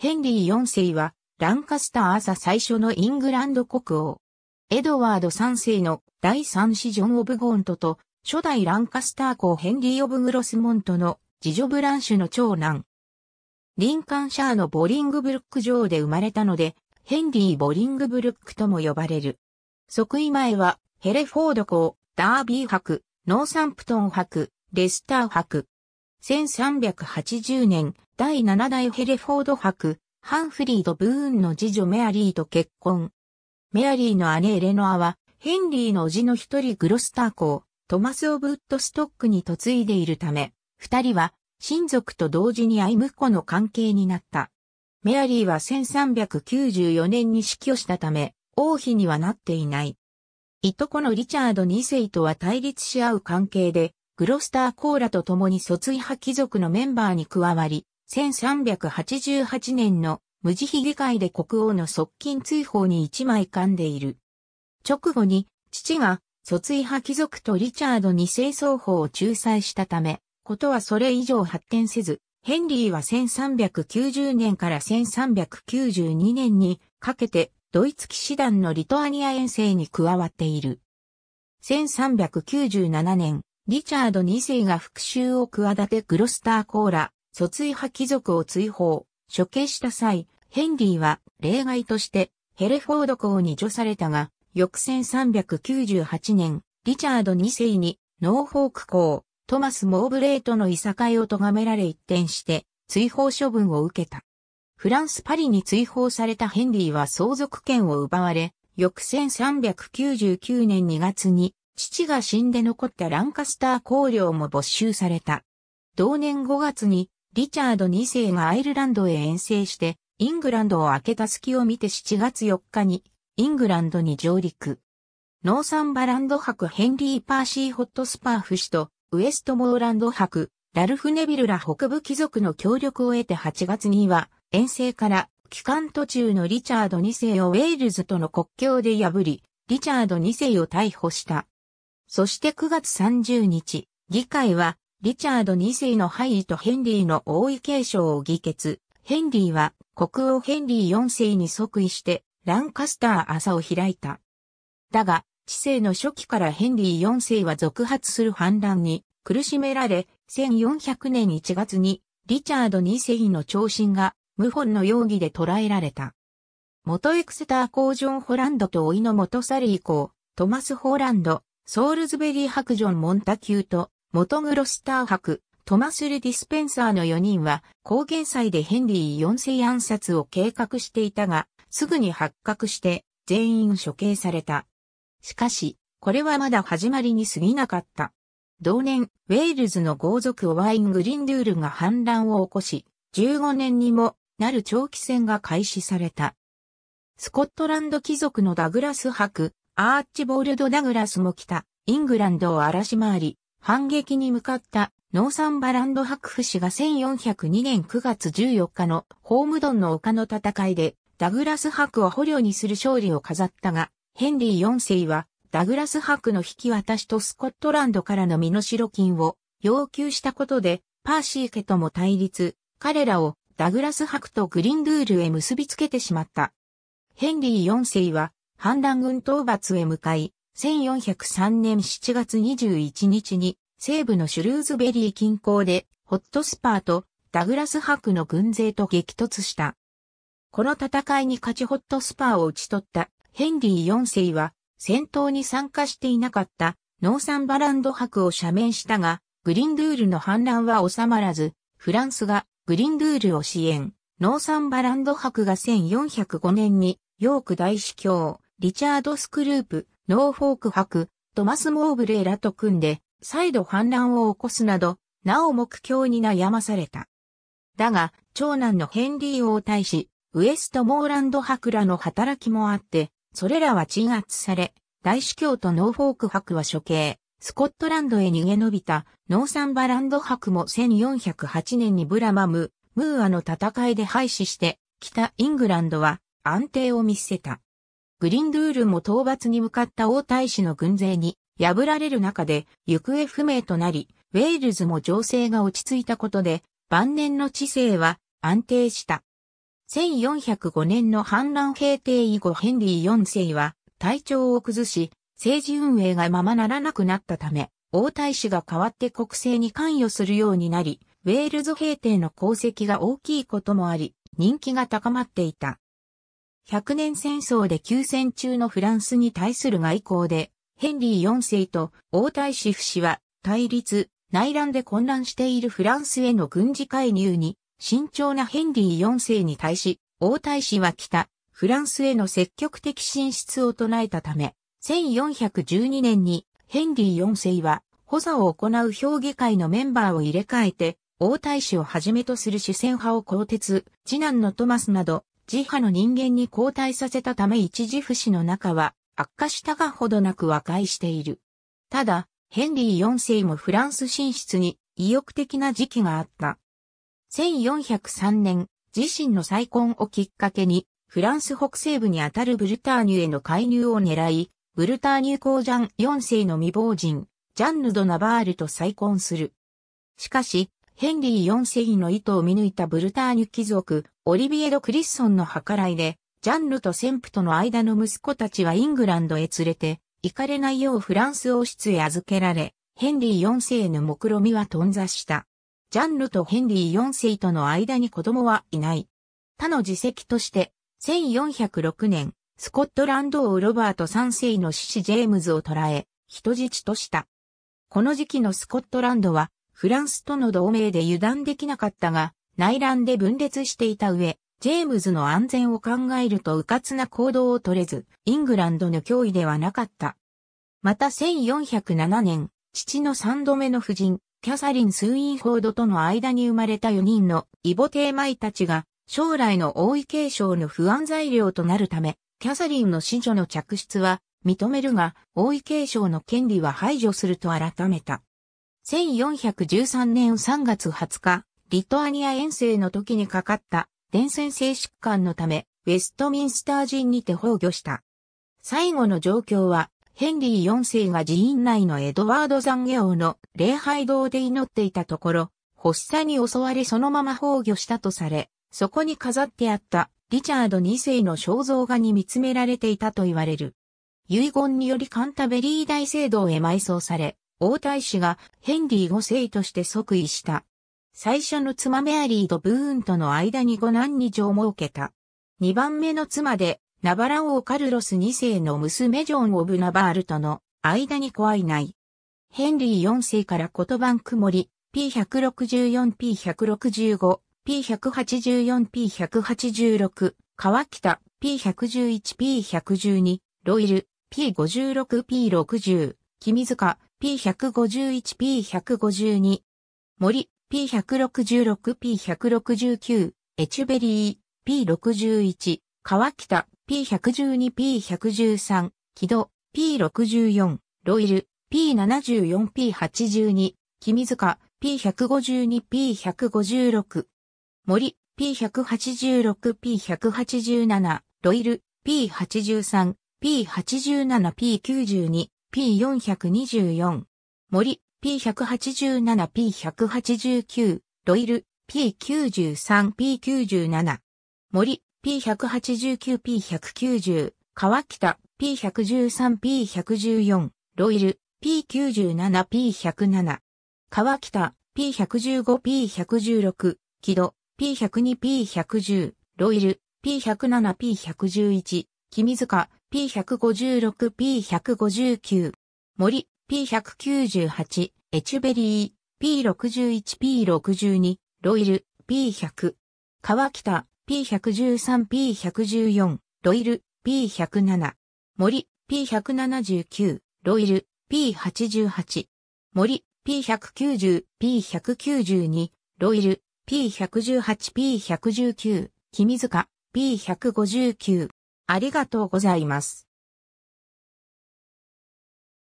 ヘンリー4世は、ランカスター朝最初のイングランド国王。エドワード3世の第3子ジョン・オブゴントと、初代ランカスター公ヘンリー・オブ・グロスモントの次女ブランシュの長男。リンカンシャーのボリングブルック城で生まれたので、ヘンリー・ボリングブルックとも呼ばれる。即位前は、ヘレフォード公、ダービー伯、ノーサンプトン伯、レスター伯、1380年、第7代ヘレフォード伯、ハンフリード・ブーンの次女メアリーと結婚。メアリーの姉エレノアは、ヘンリーの叔父の一人グロスター公、トマス・オブ・ウッドストックに嫁いでいるため、二人は親族と同時にアイムコの関係になった。メアリーは1394年に死去したため、王妃にはなっていない。いとこのリチャード2世とは対立し合う関係で、グロスター・コーラと共に卒位派貴族のメンバーに加わり、1388年の無慈悲議会で国王の側近追放に一枚噛んでいる。直後に、父が卒位派貴族とリチャード二世双方を仲裁したため、ことはそれ以上発展せず、ヘンリーは1390年から1392年にかけてドイツ騎士団のリトアニア遠征に加わっている。1397年、リチャード2世が復讐を企てグロスターコーラ、訴追派貴族を追放、処刑した際、ヘンリーは例外としてヘレフォード公に除されたが、翌1398年、リチャード2世にノーフォーク公、トマス・モーブレートのいさかいを咎められ一転して追放処分を受けた。フランス・パリに追放されたヘンリーは相続権を奪われ、翌1399年2月に父が死んで残ったランカスター公領も没収された。同年5月にリチャード2世がアイルランドへ遠征して、イングランドを開けた隙を見て7月4日にイングランドに上陸。ノーサンバランド博ヘンリー・パーシー・ホットスパーフ氏とウエストモーランド博ラルフ・ネビルら北部貴族の協力を得て8月には遠征から帰還途中のリチャード2世をウェールズとの国境で破り、リチャード2世を逮捕した。そして9月30日、議会は、リチャード2世の廃位とヘンリーの王位継承を議決。ヘンリーは、国王ヘンリー4世に即位して、ランカスター朝を開いた。だが、治世の初期からヘンリー4世は続発する反乱に苦しめられ、1400年1月にリチャード2世の長身が謀反の容疑で捕らえられた。元エクセター工場ホランドと老いの元サリー公、トマス・ホーランド、ソールズベリー伯ジョン・モンタキューと、元グロスター伯、トマス・ル・ディスペンサーの4人は、高原祭でヘンリー4世暗殺を計画していたが、すぐに発覚して、全員処刑された。しかし、これはまだ始まりに過ぎなかった。同年、ウェールズの豪族オワイン・グリンドゥールが反乱を起こし、15年にもなる長期戦が開始された。スコットランド貴族のダグラス伯、アーチボールド・ダグラスも来た、イングランドを荒らし回り、反撃に向かったノーサンバランドクフ氏が1402年9月14日のホームドンの丘の戦いでダグラスクを捕虜にする勝利を飾ったが、ヘンリー4世はダグラスクの引き渡しとスコットランドからの身代金を要求したことで、パーシー家とも対立、彼らをダグラスクとグリンドゥールへ結びつけてしまった。ヘンリー4世は反乱軍討伐へ向かい、1403年7月21日に、西部のシュルーズベリー近郊で、ホットスパーとダグラス博の軍勢と激突した。この戦いに勝ちホットスパーを打ち取ったヘンリー4世は、戦闘に参加していなかったノーサンバランド博を赦免したが、グリンドゥールの反乱は収まらず、フランスがグリンドゥールを支援、ノーサンバランド博が1405年にヨーク大司教、リチャード・スクループ、ノーフォーク博、トマス・モーブレーらと組んで、再度反乱を起こすなど、なお目標に悩まされた。だが、長男のヘンリー王大使、ウエストモーランド博らの働きもあって、それらは鎮圧され、大司教とノーフォーク博は処刑、スコットランドへ逃げ延びた、ノーサンバランド博も1408年にブラマム、ムーアの戦いで廃止して、北イングランドは安定を見せた。グリンドゥールも討伐に向かった王太子の軍勢に破られる中で行方不明となり、ウェールズも情勢が落ち着いたことで、晩年の知性は安定した。1405年の反乱平定以後ヘンリー4世は体調を崩し、政治運営がままならなくなったため、王太子が代わって国政に関与するようになり、ウェールズ平定の功績が大きいこともあり、人気が高まっていた。100年戦争で休戦中のフランスに対する外交で、ヘンリー4世と王太子夫氏は対立、内乱で混乱しているフランスへの軍事介入に慎重なヘンリー4世に対し、王太子は来た、フランスへの積極的進出を唱えたため、1412年にヘンリー4世は補佐を行う評議会のメンバーを入れ替えて、王太子をはじめとする主戦派を更迭、次男のトマスなど自派の人間に交代させたため一時不死の中は悪化したがほどなく和解している。ただ、ヘンリー4世もフランス進出に意欲的な時期があった。1403年、自身の再婚をきっかけに、フランス北西部にあたるブルターニュへの介入を狙い、ブルターニュ公ジャン4世の未亡人、ジャンヌ・ド・ナバールと再婚する。しかし、ヘンリー4世の意図を見抜いたブルターニュ貴族、オリビエド・クリッソンの計らいで、ジャンルとセプとの間の息子たちはイングランドへ連れて、行かれないようフランス王室へ預けられ、ヘンリー4世の目論みは頓挫した。ジャンルとヘンリー4世との間に子供はいない。他の自責として、1406年、スコットランド王ロバート3世の子ジェームズを捕らえ、人質とした。この時期のスコットランドは、フランスとの同盟で油断できなかったが、内乱で分裂していた上、ジェームズの安全を考えると迂闊な行動を取れず、イングランドの脅威ではなかった。また1407年、父の三度目の夫人、キャサリン・スウィンフォードとの間に生まれた4人のイボテーマイたちが、将来の王位継承の不安材料となるため、キャサリンの子女の着出は認めるが、王位継承の権利は排除すると改めた。1413年3月20日、リトアニア遠征の時にかかった伝染性疾患のため、ウェストミンスター人にて崩御した。最後の状況は、ヘンリー4世が寺院内のエドワード残業の礼拝堂で祈っていたところ、発作に襲われそのまま崩御したとされ、そこに飾ってあったリチャード2世の肖像画に見つめられていたと言われる。遺言によりカンタベリー大聖堂へ埋葬され、王太子がヘンリー5世として即位した。最初の妻メアリーとブーンとの間に5男2女を設けた。2番目の妻で、ナバラ王カルロス2世の娘ジョン・オブ・ナバールとの間に子はいない。ヘンリー4世から言葉ん曇り、P164、P165、P184、P186、川北、P111、P112、ロイル、P56、P60、君塚、P151、P152、森、P166、P169、エチュベリー、P61、川北、P112、P113、木戸、P64、ロイル、P74、P82、君塚、P152、P156、森、P186、P187、ロイル、P83、P87、P92、P424、森、P187、P189、ロイル、P93、P97、森、P189、P190、川北、P113、P114、ロイル、P97、P107、川北、P115、P116、木戸、P102、P110、ロイル、P107、P111、君塚、P156、P159、森、P198、エチュベリー、P61、P62、ロイル、P100、川北、P113、P114、ロイル、P107、森、P179、ロイル、P88、森、P190、P192、ロイル、P118、P119、君塚、P159、ありがとうございます。